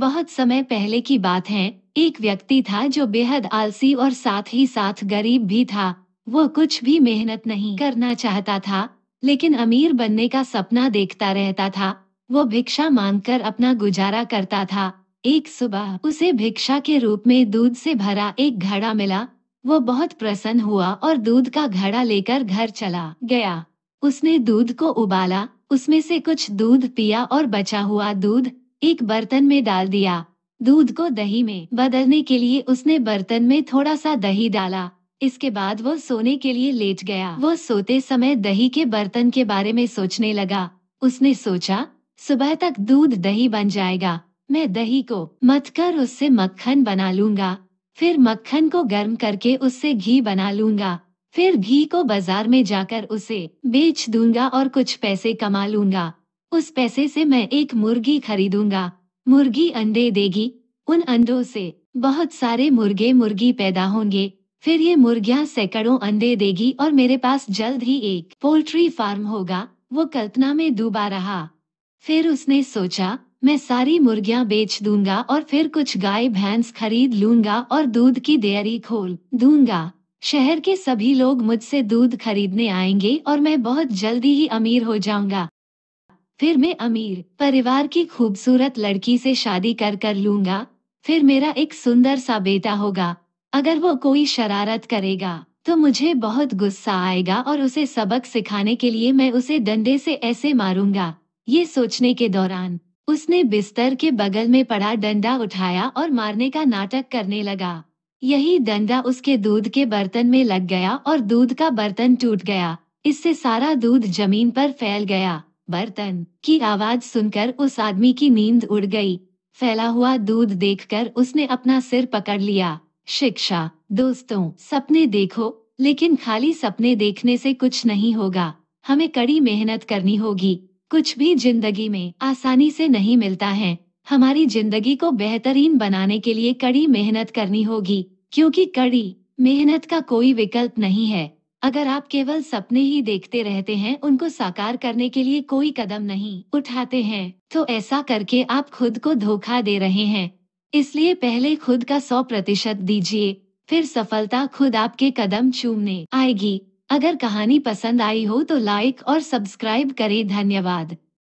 बहुत समय पहले की बात है एक व्यक्ति था जो बेहद आलसी और साथ ही साथ गरीब भी था वो कुछ भी मेहनत नहीं करना चाहता था लेकिन अमीर बनने का सपना देखता रहता था वो भिक्षा मांगकर अपना गुजारा करता था एक सुबह उसे भिक्षा के रूप में दूध से भरा एक घड़ा मिला वो बहुत प्रसन्न हुआ और दूध का घड़ा लेकर घर चला गया उसने दूध को उबाला उसमें से कुछ दूध पिया और बचा हुआ दूध एक बर्तन में डाल दिया दूध को दही में बदलने के लिए उसने बर्तन में थोड़ा सा दही डाला इसके बाद वो सोने के लिए लेट गया वो सोते समय दही के बर्तन के बारे में सोचने लगा उसने सोचा सुबह तक दूध दही बन जाएगा मैं दही को मत कर उससे मक्खन बना लूंगा फिर मक्खन को गर्म करके उससे घी बना लूंगा फिर घी को बाजार में जाकर उसे बेच दूंगा और कुछ पैसे कमा लूंगा उस पैसे से मैं एक मुर्गी खरीदूंगा मुर्गी अंडे देगी उन अंडों से बहुत सारे मुर्गे मुर्गी पैदा होंगे फिर ये मुर्गियाँ सैकड़ों अंडे देगी और मेरे पास जल्द ही एक पोल्ट्री फार्म होगा वो कल्पना में डूबा रहा फिर उसने सोचा मैं सारी मुर्गियाँ बेच दूंगा और फिर कुछ गाय भैंस खरीद लूंगा और दूध की डेयरी खोल दूंगा शहर के सभी लोग मुझसे दूध खरीदने आएंगे और मैं बहुत जल्दी ही अमीर हो जाऊंगा फिर मैं अमीर परिवार की खूबसूरत लड़की से शादी कर कर लूंगा फिर मेरा एक सुंदर सा बेटा होगा अगर वो कोई शरारत करेगा तो मुझे बहुत गुस्सा आएगा और उसे सबक सिखाने के लिए मैं उसे डंडे से ऐसे मारूंगा ये सोचने के दौरान उसने बिस्तर के बगल में पड़ा डंडा उठाया और मारने का नाटक करने लगा यही डंडा उसके दूध के बर्तन में लग गया और दूध का बर्तन टूट गया इससे सारा दूध जमीन पर फैल गया बर्तन की आवाज सुनकर उस आदमी की नींद उड़ गई फैला हुआ दूध देखकर उसने अपना सिर पकड़ लिया शिक्षा दोस्तों सपने देखो लेकिन खाली सपने देखने से कुछ नहीं होगा हमें कड़ी मेहनत करनी होगी कुछ भी जिंदगी में आसानी से नहीं मिलता है हमारी जिंदगी को बेहतरीन बनाने के लिए कड़ी मेहनत करनी होगी क्योंकि कड़ी मेहनत का कोई विकल्प नहीं है अगर आप केवल सपने ही देखते रहते हैं उनको साकार करने के लिए कोई कदम नहीं उठाते हैं तो ऐसा करके आप खुद को धोखा दे रहे हैं इसलिए पहले खुद का सौ प्रतिशत दीजिए फिर सफलता खुद आपके कदम चूमने आएगी अगर कहानी पसंद आई हो तो लाइक और सब्सक्राइब करें धन्यवाद